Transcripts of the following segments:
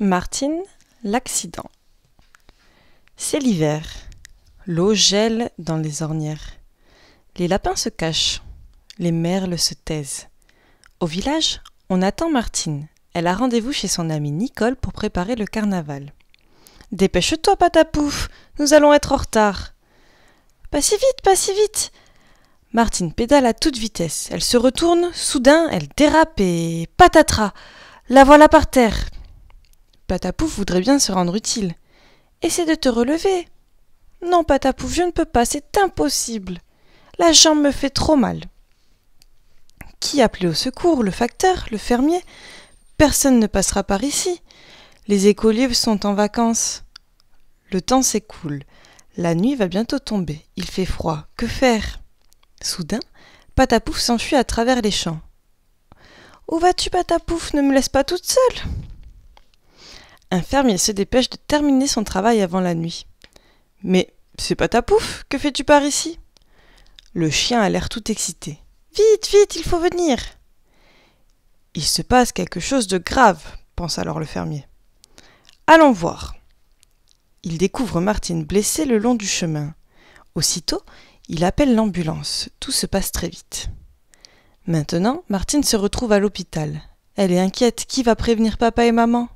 Martine, l'accident. C'est l'hiver. L'eau gèle dans les ornières. Les lapins se cachent. Les merles se taisent. Au village, on attend Martine. Elle a rendez-vous chez son amie Nicole pour préparer le carnaval. Dépêche-toi, patapouf Nous allons être en retard Pas si vite, pas si vite Martine pédale à toute vitesse. Elle se retourne, soudain, elle dérape et patatras La voilà par terre Patapouf voudrait bien se rendre utile. Essaie de te relever. Non, Patapouf, je ne peux pas, c'est impossible. La jambe me fait trop mal. Qui appeler au secours Le facteur Le fermier Personne ne passera par ici. Les écoliers sont en vacances. Le temps s'écoule. La nuit va bientôt tomber. Il fait froid. Que faire Soudain, Patapouf s'enfuit à travers les champs. Où vas-tu, Patapouf Ne me laisse pas toute seule un fermier se dépêche de terminer son travail avant la nuit. Mais c'est pas ta pouffe, que fais-tu par ici Le chien a l'air tout excité. Vite, vite, il faut venir Il se passe quelque chose de grave, pense alors le fermier. Allons voir. Il découvre Martine blessée le long du chemin. Aussitôt, il appelle l'ambulance. Tout se passe très vite. Maintenant, Martine se retrouve à l'hôpital. Elle est inquiète. Qui va prévenir papa et maman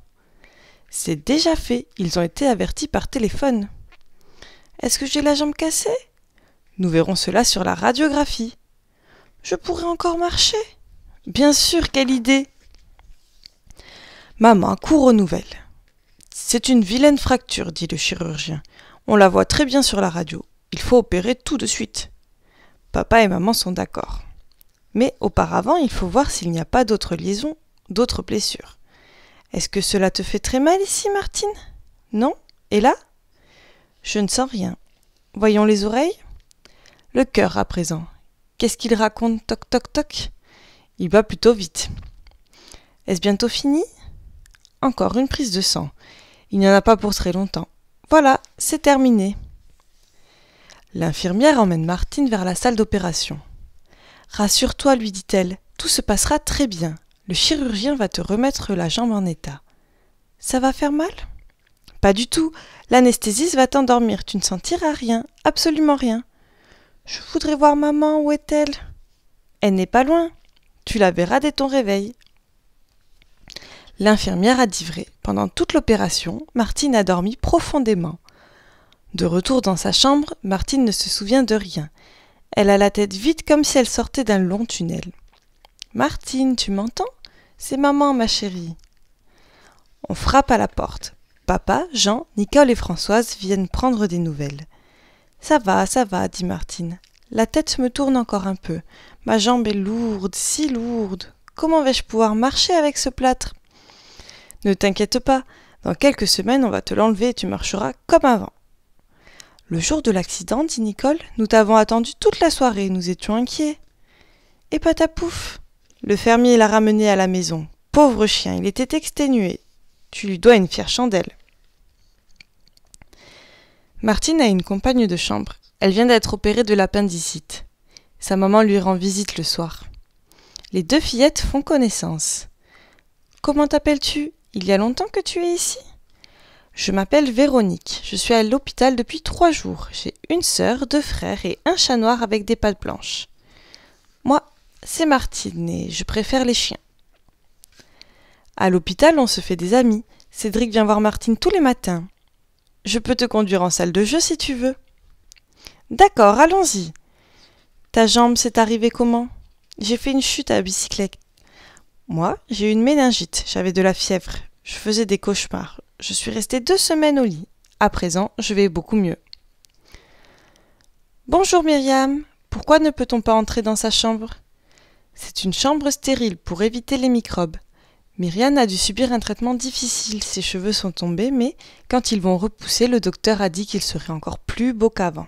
c'est déjà fait, ils ont été avertis par téléphone. Est-ce que j'ai la jambe cassée Nous verrons cela sur la radiographie. Je pourrais encore marcher Bien sûr, quelle idée Maman court aux nouvelles. C'est une vilaine fracture, dit le chirurgien. On la voit très bien sur la radio. Il faut opérer tout de suite. Papa et maman sont d'accord. Mais auparavant, il faut voir s'il n'y a pas d'autres liaisons, d'autres blessures. Est-ce que cela te fait très mal ici, Martine Non Et là Je ne sens rien. Voyons les oreilles. Le cœur à présent. Qu'est-ce qu'il raconte Toc toc toc. Il bat plutôt vite. Est-ce bientôt fini Encore une prise de sang. Il n'y en a pas pour très longtemps. Voilà, c'est terminé. L'infirmière emmène Martine vers la salle d'opération. Rassure-toi, lui dit-elle, tout se passera très bien. Le chirurgien va te remettre la jambe en état. Ça va faire mal Pas du tout. L'anesthésiste va t'endormir. Tu ne sentiras rien, absolument rien. Je voudrais voir maman, où est-elle Elle n'est pas loin. Tu la verras dès ton réveil. L'infirmière a dit vrai. Pendant toute l'opération, Martine a dormi profondément. De retour dans sa chambre, Martine ne se souvient de rien. Elle a la tête vide comme si elle sortait d'un long tunnel. Martine, tu m'entends C'est maman, ma chérie. On frappe à la porte. Papa, Jean, Nicole et Françoise viennent prendre des nouvelles. Ça va, ça va, dit Martine. La tête me tourne encore un peu. Ma jambe est lourde, si lourde. Comment vais-je pouvoir marcher avec ce plâtre Ne t'inquiète pas, dans quelques semaines on va te l'enlever et tu marcheras comme avant. Le jour de l'accident, dit Nicole, nous t'avons attendu toute la soirée, nous étions inquiets. Et patapouf le fermier l'a ramené à la maison. Pauvre chien, il était exténué. Tu lui dois une fière chandelle. Martine a une compagne de chambre. Elle vient d'être opérée de l'appendicite. Sa maman lui rend visite le soir. Les deux fillettes font connaissance. Comment t'appelles-tu Il y a longtemps que tu es ici Je m'appelle Véronique. Je suis à l'hôpital depuis trois jours. J'ai une sœur, deux frères et un chat noir avec des pattes blanches. Moi, c'est Martine et je préfère les chiens. À l'hôpital, on se fait des amis. Cédric vient voir Martine tous les matins. Je peux te conduire en salle de jeu si tu veux. D'accord, allons-y. Ta jambe s'est arrivée comment J'ai fait une chute à la bicyclette. Moi, j'ai eu une méningite, j'avais de la fièvre, je faisais des cauchemars. Je suis restée deux semaines au lit. À présent, je vais beaucoup mieux. Bonjour Myriam, pourquoi ne peut-on pas entrer dans sa chambre c'est une chambre stérile pour éviter les microbes. Myriane a dû subir un traitement difficile, ses cheveux sont tombés, mais quand ils vont repousser, le docteur a dit qu'ils seraient encore plus beaux qu'avant.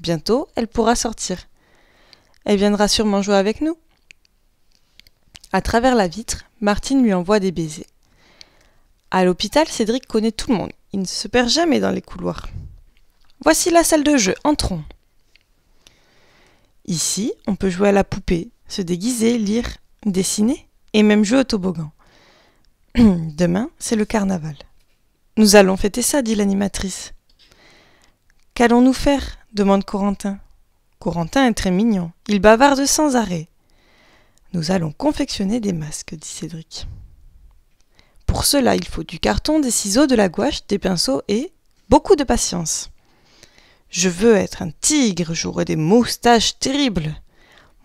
Bientôt, elle pourra sortir. Elle viendra sûrement jouer avec nous. À travers la vitre, Martine lui envoie des baisers. À l'hôpital, Cédric connaît tout le monde. Il ne se perd jamais dans les couloirs. Voici la salle de jeu, entrons. Ici, on peut jouer à la poupée, se déguiser, lire, dessiner et même jouer au toboggan. Demain, c'est le carnaval. Nous allons fêter ça, dit l'animatrice. Qu'allons-nous faire demande Corentin. Corentin est très mignon. Il bavarde sans arrêt. Nous allons confectionner des masques, dit Cédric. Pour cela, il faut du carton, des ciseaux, de la gouache, des pinceaux et beaucoup de patience. Je veux être un tigre, j'aurai des moustaches terribles.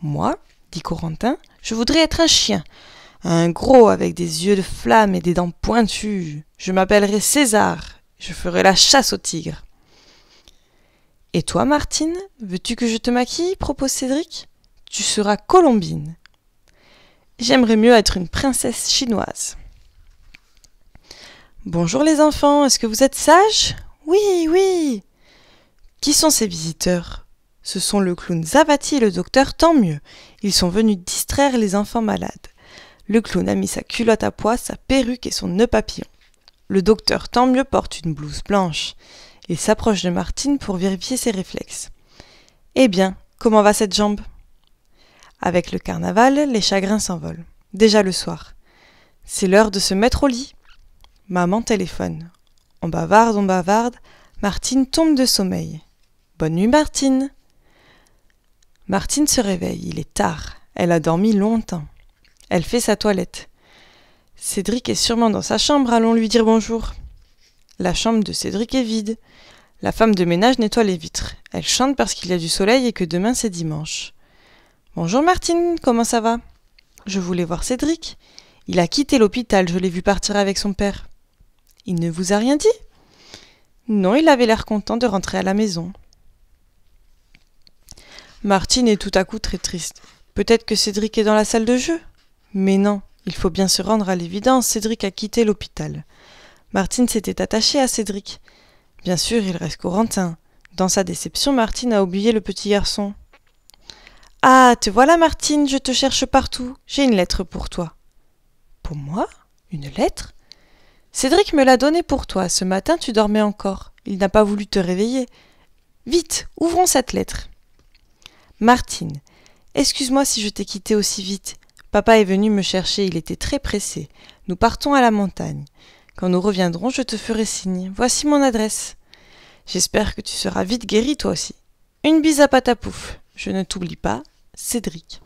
Moi, corentin, je voudrais être un chien. Un gros avec des yeux de flamme et des dents pointues. Je m'appellerai César. Je ferai la chasse au tigre. Et toi, Martine, veux-tu que je te maquille propose Cédric. Tu seras Colombine. J'aimerais mieux être une princesse chinoise. Bonjour les enfants, est-ce que vous êtes sages Oui, oui. Qui sont ces visiteurs ce sont le clown Zavati et le docteur, tant mieux. Ils sont venus distraire les enfants malades. Le clown a mis sa culotte à pois, sa perruque et son nœud papillon. Le docteur, tant mieux, porte une blouse blanche. Il s'approche de Martine pour vérifier ses réflexes. Eh bien, comment va cette jambe Avec le carnaval, les chagrins s'envolent. Déjà le soir. C'est l'heure de se mettre au lit. Maman téléphone. On bavarde, on bavarde. Martine tombe de sommeil. Bonne nuit, Martine. Martine se réveille, il est tard. Elle a dormi longtemps. Elle fait sa toilette. Cédric est sûrement dans sa chambre, allons lui dire bonjour. La chambre de Cédric est vide. La femme de ménage nettoie les vitres. Elle chante parce qu'il y a du soleil et que demain c'est dimanche. Bonjour Martine, comment ça va Je voulais voir Cédric. Il a quitté l'hôpital, je l'ai vu partir avec son père. Il ne vous a rien dit Non, il avait l'air content de rentrer à la maison. Martine est tout à coup très triste. Peut-être que Cédric est dans la salle de jeu Mais non, il faut bien se rendre à l'évidence, Cédric a quitté l'hôpital. Martine s'était attachée à Cédric. Bien sûr, il reste Corentin. Dans sa déception, Martine a oublié le petit garçon. Ah, te voilà, Martine, je te cherche partout. J'ai une lettre pour toi. Pour moi Une lettre Cédric me l'a donnée pour toi. Ce matin, tu dormais encore. Il n'a pas voulu te réveiller. Vite, ouvrons cette lettre. Martine. Excuse-moi si je t'ai quitté aussi vite. Papa est venu me chercher, il était très pressé. Nous partons à la montagne. Quand nous reviendrons, je te ferai signe. Voici mon adresse. J'espère que tu seras vite guéri toi aussi. Une bise à Patapouf. Je ne t'oublie pas, Cédric.